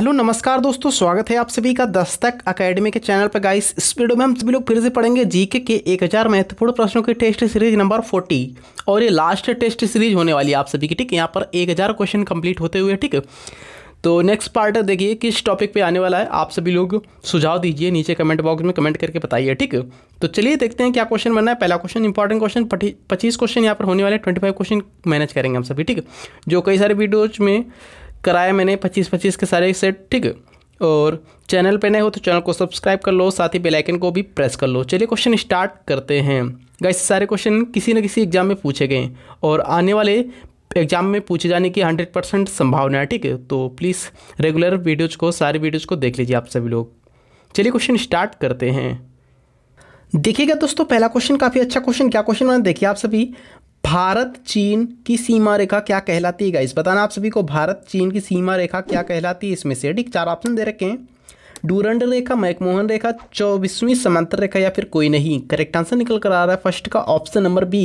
hello नमस्कार दोस्तों स्वागत है आप सभी का दस्तक अकेडमी के चैनल पर गाइस इस वीडियो में हम सभी लोग फिर से पढ़ेंगे जीके के एक हज़ार महत्वपूर्ण प्रश्नों की टेस्ट सीरीज नंबर फोर्टी और ये लास्ट टेस्ट सीरीज होने वाली है आप सभी की ठीक है यहाँ पर एक हज़ार क्वेश्चन कंप्लीट होते हुए ठीक है तो नेक्स्ट पार्ट देखिए किस टॉपिक पर आने वाला है आप सभी लोग सुझाव दीजिए नीचे कमेंट बॉक्स में कमेंट करके बताइए ठीक है तो चलिए देखते हैं क्या क्वेश्चन बनना है पहला क्वेश्चन इंपॉर्टेंट क्वेश्चन पच्चीस क्वेश्चन यहाँ पर होने वाले ट्वेंटी फाइव क्वेश्चन मैनेज करेंगे हम सभी ठीक है जो कई सारे वीडियोज में कराए मैंने पच्चीस पच्चीस के सारे सेट ठीक है और चैनल पे नए हो तो चैनल को सब्सक्राइब कर लो साथ ही बेल आइकन को भी प्रेस कर लो चलिए क्वेश्चन स्टार्ट करते हैं गाइस सारे क्वेश्चन किसी न किसी एग्जाम में पूछे गए और आने वाले एग्जाम में पूछे जाने की हंड्रेड परसेंट संभावना है ठीक है तो प्लीज़ रेगुलर वीडियोज़ को सारे वीडियोज़ को देख लीजिए आप सभी लोग चलिए क्वेश्चन स्टार्ट करते हैं देखिएगा दोस्तों पहला क्वेश्चन काफ़ी अच्छा क्वेश्चन क्या क्वेश्चन मैंने देखिए आप सभी भारत चीन की सीमा रेखा क्या कहलाती है गाइस बताना आप सभी को भारत चीन की सीमा रेखा क्या कहलाती है इसमें से ठीक चार ऑप्शन दे रखे हैं डूरंड रेखा मैकमोहन रेखा चौबीसवीं समांतर रेखा या फिर कोई नहीं करेक्ट आंसर निकल कर आ रहा है फर्स्ट का ऑप्शन नंबर बी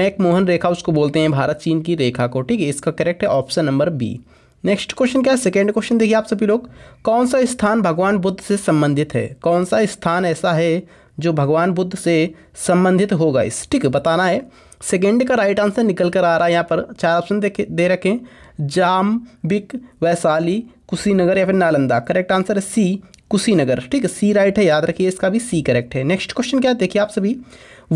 मैकमोहन रेखा उसको बोलते हैं भारत चीन की रेखा को ठीक है इसका करेक्ट है option number B next question क्या है सेकेंड क्वेश्चन देखिए आप सभी लोग कौन सा स्थान भगवान बुद्ध से संबंधित है कौन सा स्थान ऐसा है जो भगवान बुद्ध से संबंधित होगा इस ठीक बताना है सेकेंड का राइट आंसर निकल कर आ रहा है यहाँ पर चार ऑप्शन देखे दे रखें जाम बिक वैशाली कुशीनगर या फिर नालंदा करेक्ट आंसर है सी कुशीनगर ठीक है सी राइट है याद रखिए इसका भी सी करेक्ट है नेक्स्ट क्वेश्चन क्या है देखिए आप सभी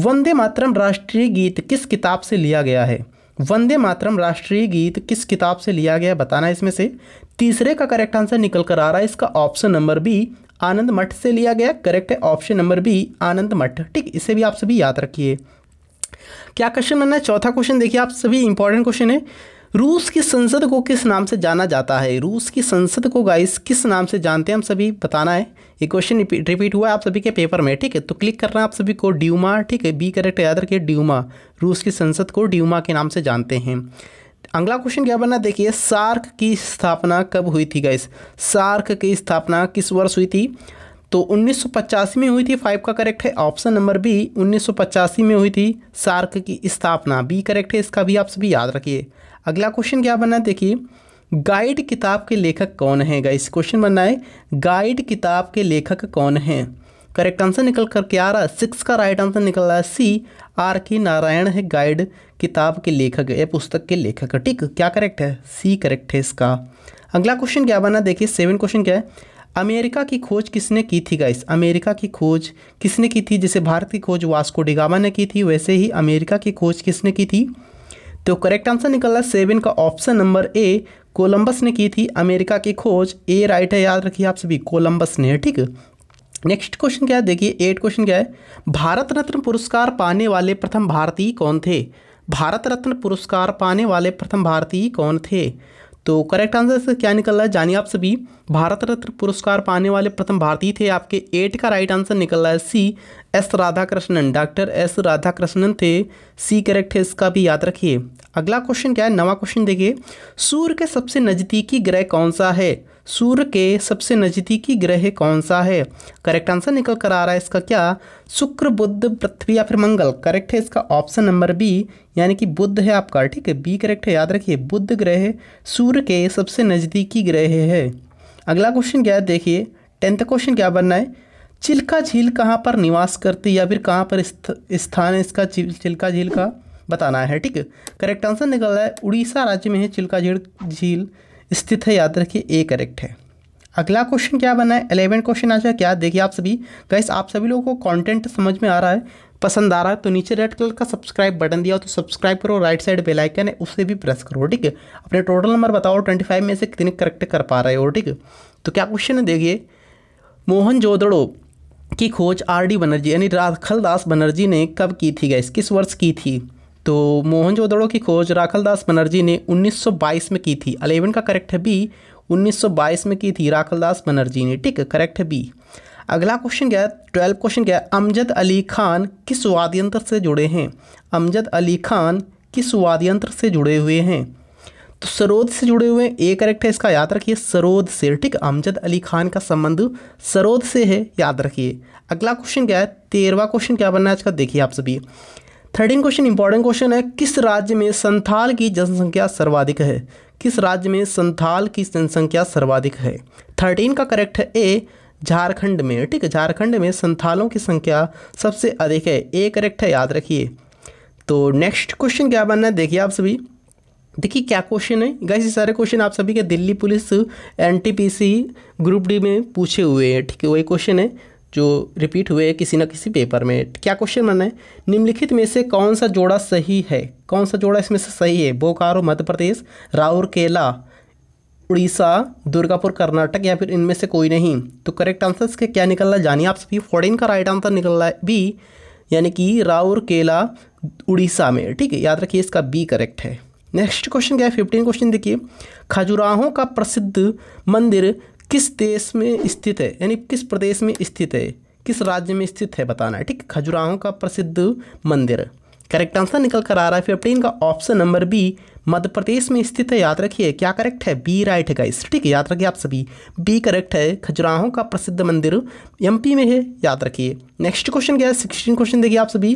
वंदे मातरम राष्ट्रीय गीत किस किताब से लिया गया है वंदे मातरम राष्ट्रीय गीत किस किताब से लिया गया बताना है इसमें से तीसरे का करेक्ट आंसर निकल कर आ रहा है इसका ऑप्शन नंबर बी आनंद मठ से लिया गया करेक्ट है ऑप्शन नंबर बी आनंद मठ ठीक इसे भी आप सभी याद रखिए क्या क्वेश्चन बनना है चौथा क्वेश्चन देखिए आप सभी इंपॉर्टेंट क्वेश्चन है रूस की संसद को किस नाम से जाना जाता है रूस की संसद को गाइस किस नाम से जानते हैं हम सभी बताना है ये क्वेश्चन रिपीट हुआ है आप सभी के पेपर में ठीक है तो क्लिक करना है आप सभी को ड्यूमा ठीक है बी करेक्ट याद रखिए ड्यूमा रूस की संसद को ड्यूमा के नाम से जानते हैं अगला क्वेश्चन क्या बनना देखिए सार्क की स्थापना कब हुई थी गाइस सार्क की स्थापना किस वर्ष हुई थी तो उन्नीस में हुई थी फाइव का करेक्ट है ऑप्शन नंबर बी उन्नीस में हुई थी सार्क की स्थापना बी करेक्ट है इसका भी आप सभी याद रखिए अगला क्वेश्चन क्या बना है देखिए गाइड किताब के लेखक कौन है गाइस क्वेश्चन बनना है गाइड किताब के लेखक कौन हैं करेक्ट आंसर निकल कर क्या आ रहा है सिक्स का राइट आंसर निकल रहा है सी आर के नारायण है गाइड किताब के लेखक या पुस्तक के लेखक ठीक क्या करेक्ट है सी करेक्ट है इसका अगला क्वेश्चन क्या बना देखिए सेवन क्वेश्चन क्या है अमेरिका की खोज किसने की थी गाइस अमेरिका की खोज किसने की थी जैसे भारत की खोज वास्को डिगामा ने की थी वैसे ही अमेरिका की खोज किसने की थी तो करेक्ट आंसर निकल रहा है सेवन का ऑप्शन नंबर ए कोलंबस ने की थी अमेरिका की खोज ए राइट है याद रखिए आप सभी कोलंबस ने ठीक नेक्स्ट क्वेश्चन क्या है देखिए एट क्वेश्चन क्या है भारत रत्न पुरस्कार पाने वाले प्रथम भारतीय कौन थे भारत रत्न पुरस्कार पाने वाले प्रथम भारतीय कौन थे तो करेक्ट आंसर इसका क्या निकल रहा है जानिए आप सभी भारत रत्न पुरस्कार पाने वाले प्रथम भारतीय थे आपके एट का राइट आंसर निकल रहा है C S Radhakrishnan doctor S Radhakrishnan थे सी करेक्ट है इसका भी याद रखिए अगला क्वेश्चन क्या है नवा क्वेश्चन देखिए सूर्य के सबसे नज़दीकी ग्रह कौन सा है सूर्य के सबसे नज़दीकी ग्रह कौन सा है करेक्ट आंसर निकल कर आ रहा है इसका क्या शुक्र बुद्ध पृथ्वी या फिर मंगल करेक्ट है इसका ऑप्शन नंबर बी यानी कि बुद्ध है आपका ठीक है बी करेक्ट है याद रखिए बुद्ध ग्रह सूर्य के सबसे नज़दीकी ग्रह है अगला क्वेश्चन क्या है देखिए टेंथ क्वेश्चन क्या बनना है चिल्का झील कहाँ पर निवास करती है या फिर कहाँ पर स्थान है इसका चिल्का झील का बताना है ठीक है करेक्ट आंसर निकल रहा है उड़ीसा राज्य में है चिल्का झील झील स्थित है याद रखिए ए करेक्ट है अगला क्वेश्चन क्या बना है एलेवन क्वेश्चन आ जाए क्या देखिए आप सभी गैस आप सभी लोगों को कंटेंट समझ में आ रहा है पसंद आ रहा है तो नीचे रेड कलर का सब्सक्राइब बटन दिया तो सब्सक्राइब करो राइट साइड बेल आइकन है उसे भी प्रेस करो ठीक है अपने टोटल नंबर बताओ ट्वेंटी फाइव में से कितने करेक्ट कर पा रहे हो ठीक है तो क्या क्वेश्चन है देखिए मोहन जोदड़ो की खोज आर डी बनर्जी यानी राखल दास बनर्जी ने कब की थी गैस किस वर्ष की थी तो मोहनजोदड़ो की खोज राखल दास बनर्जी ने 1922 में की थी अलेवन का करेक्ट है बी 1922 में की थी राखल दास बनर्जी ने ठीक करेक्ट है बी अगला क्वेश्चन क्या है ट्वेल्व क्वेश्चन क्या है अमजद अली खान किस वाद्य यंत्र से जुड़े हैं अमजद अली खान किस वाद्य यंत्र से जुड़े हुए हैं तो सरोद से जुड़े हुए ए करेक्ट है इसका याद रखिए सरोद से ठीक अमजद अली खान का संबंध सरोद से है याद रखिए अगला क्वेश्चन क्या है तेरवा क्वेश्चन क्या बनना है आज का देखिए आप सभी थर्टीन क्वेश्चन इंपॉर्टेंट क्वेश्चन है किस राज्य में संथाल की जनसंख्या सर्वाधिक है किस राज्य में संथाल की जनसंख्या सर्वाधिक है थर्टीन का करेक्ट है ए झारखंड में ठीक है झारखंड में संथालों की संख्या सबसे अधिक है ए करेक्ट है याद रखिए तो नेक्स्ट क्वेश्चन क्या बनना है देखिए आप सभी देखिए क्या क्वेश्चन है गैस ये सारे क्वेश्चन आप सभी के Delhi police NTPC group D में पूछे हुए हैं ठीक है वही क्वेश्चन है जो रिपीट हुए किसी न किसी पेपर में क्या क्वेश्चन बनना है निम्नलिखित में से कौन सा जोड़ा सही है कौन सा जोड़ा इसमें से सही है बोकारो मध्य प्रदेश राउरकेला उड़ीसा दुर्गापुर कर्नाटक या फिर इनमें से कोई नहीं तो करेक्ट आंसर इसके क्या निकल रहा है जानिए आप सभी फॉरिन का राइट आंसर निकल रहा है बी यानी कि राउरकेला उड़ीसा में ठीक है याद रखिए इसका बी करेक्ट है नेक्स्ट क्वेश्चन क्या है फिफ्टीन क्वेश्चन देखिए खजुराहों का प्रसिद्ध मंदिर किस देश में स्थित है यानी किस प्रदेश में स्थित है किस राज्य में स्थित है बताना है ठीक खजुराहों का प्रसिद्ध मंदिर करेक्ट आंसर निकल कर आ रहा है फिफ्टीन का option number B Madhya Pradesh में स्थित है याद रखिए क्या करेक्ट है बी राइट है गाइस ठीक है याद रखिए आप सभी बी करेक्ट है खजुराहों का प्रसिद्ध मंदिर एमपी में है याद रखिए नेक्स्ट क्वेश्चन क्या है सिक्सटीन क्वेश्चन देखिए आप सभी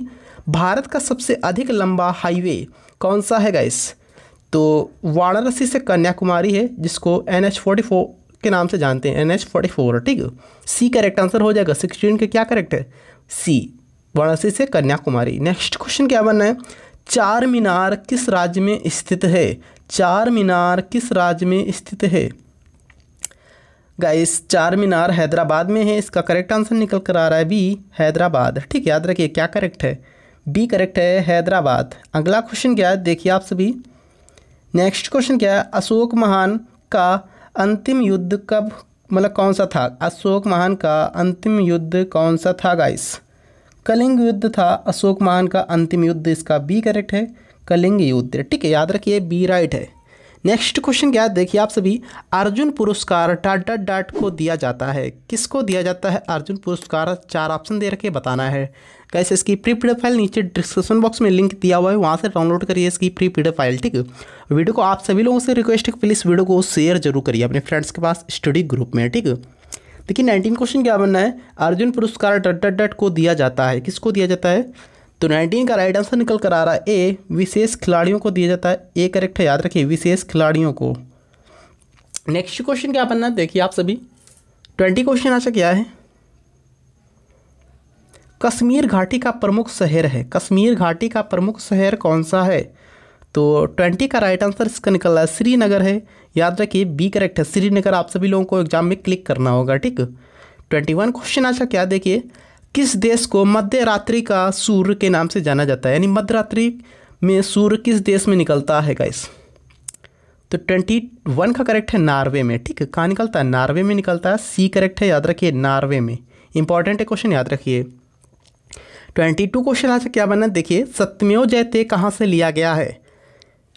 भारत का सबसे अधिक लंबा हाईवे कौन सा है गाइस तो वाराणसी से कन्याकुमारी है जिसको एन एच फोर्टी फोर के नाम से जानते हैं एन एच फोर्टी फोर ठीक सी करेक्ट आंसर हो जाएगा सिक्सटीन के क्या करेक्ट है सी वाराणसी से कन्याकुमारी नेक्स्ट क्वेश्चन क्या बनना है चार मीनार किस राज्य में स्थित है चार मीनार किस राज्य में स्थित है गाइस चार मीनार हैदराबाद में है इसका करेक्ट आंसर निकल कर आ रहा है बी हैदराबाद ठीक याद रखिए क्या करेक्ट है बी करेक्ट है हैदराबाद अगला क्वेश्चन क्या है देखिए आप सभी नेक्स्ट क्वेश्चन क्या है अशोक महान का अंतिम युद्ध कब मतलब कौन सा था अशोक महान का अंतिम युद्ध कौन सा था गाइस कलिंग युद्ध था अशोक महान का अंतिम युद्ध इसका बी करेक्ट है कलिंग युद्ध ठीक है याद रखिए बी राइट है नेक्स्ट क्वेश्चन क्या है देखिए आप सभी अर्जुन पुरस्कार टाटा डाट को दिया जाता है किसको दिया जाता है अर्जुन पुरस्कार चार ऑप्शन दे रखे बताना है कैसे इसकी प्री पी फाइल नीचे डिस्क्रिप्शन बॉक्स में लिंक दिया हुआ है वहाँ से डाउनलोड करिए इसकी प्री पी फाइल ठीक वीडियो को आप सभी लोगों से रिक्वेस्ट है प्लीज़ वीडियो को शेयर जरूर करिए अपने फ्रेंड्स के पास स्टडी ग्रुप में ठीक देखिए नाइनटीन क्वेश्चन क्या बनना है अर्जुन पुरस्कार डट डट डट को दिया जाता है किसको दिया जाता है तो 19 का राइट आंसर निकल कर आ रहा है ए विशेष खिलाड़ियों को दिया जाता है ए करेक्ट है याद रखिए विशेष खिलाड़ियों को नेक्स्ट क्वेश्चन क्या बनना देखिए आप सभी ट्वेंटी क्वेश्चन आशा क्या है कश्मीर घाटी का प्रमुख शहर है कश्मीर घाटी का प्रमुख शहर कौन सा है तो ट्वेंटी का राइट आंसर इसका निकल रहा है श्रीनगर है याद रखिए बी करेक्ट है श्रीनगर आप सभी लोगों को एग्जाम में क्लिक करना होगा ठीक ट्वेंटी वन क्वेश्चन आशा क्या देखिए किस देश को मध्य रात्रि का सूर्य के नाम से जाना जाता है यानी मध्य रात्रि में सूर्य किस देश में निकलता है गाइस तो ट्वेंटी वन का करेक्ट है नार्वे में ठीक है कहाँ निकलता है नार्वे में निकलता है सी करेक्ट है याद रखिए नार्वे में इंपॉर्टेंट है क्वेश्चन याद रखिए ट्वेंटी टू क्वेश्चन आज क्या बनना देखिए सत्यमेव जयते कहाँ से लिया गया है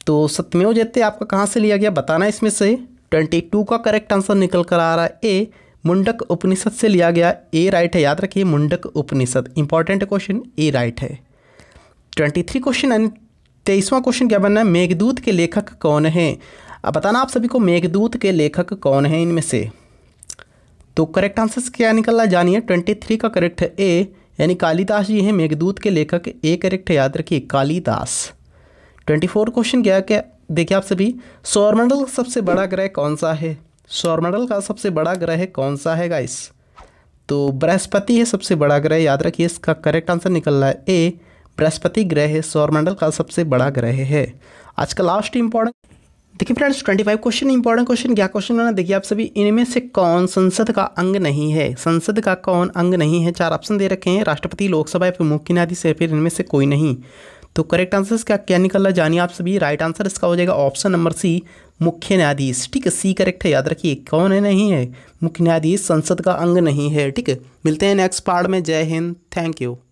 तो सत्यमेव जयते आपका कहाँ से लिया गया बताना इसमें से ट्वेंटी टू का करेक्ट आंसर निकल कर आ रहा है ए मुंडक उपनिषद से लिया गया ए राइट है याद रखिए Mundaka Upanishad important question A right है ट्वेंटी थ्री क्वेश्चन यानी तेईसवां क्वेश्चन क्या बनना है मेघदूत के लेखक कौन है अब बताना आप सभी को मेघदूत के लेखक कौन है इनमें से तो करेक्ट आंसर क्या निकल रहा है जानिए ट्वेंटी थ्री का करेक्ट है ए यानी कालिदास जी हैं मेघदूत के लेखक ए करेक्ट है याद रखिए कालिदास ट्वेंटी फोर क्वेश्चन क्या क्या देखिए आप सभी सौरमंडल सबसे बड़ा ग्रह कौन सा है सौरमंडल का सबसे बड़ा ग्रह कौन सा है गाइस तो बृहस्पति है सबसे बड़ा ग्रह याद रखिए इसका करेक्ट आंसर निकल रहा है ए बृहस्पति ग्रह सौरमंडल का सबसे बड़ा ग्रह है आज का लास्ट इंपॉर्टेंट देखिए फ्रेंड्स 25 क्वेश्चन इंपॉर्टेंट क्वेश्चन क्या क्वेश्चन होना देखिए आप सभी इनमें से कौन संसद का अंग नहीं है संसद का कौन अंग नहीं है चार ऑप्शन दे रखे हैं राष्ट्रपति लोकसभा फिर मुख्य न्यायाधीश या फिर इनमें से कोई नहीं तो करेक्ट आंसर इसका क्या निकल रहा जानिए आप सभी राइट आंसर इसका हो जाएगा ऑप्शन नंबर सी मुख्य न्यायाधीश ठीक है सी करेक्ट है याद रखिए कौन है नहीं है मुख्य न्यायाधीश संसद का अंग नहीं है ठीक है मिलते हैं नेक्स्ट पार्ट में जय हिंद थैंक यू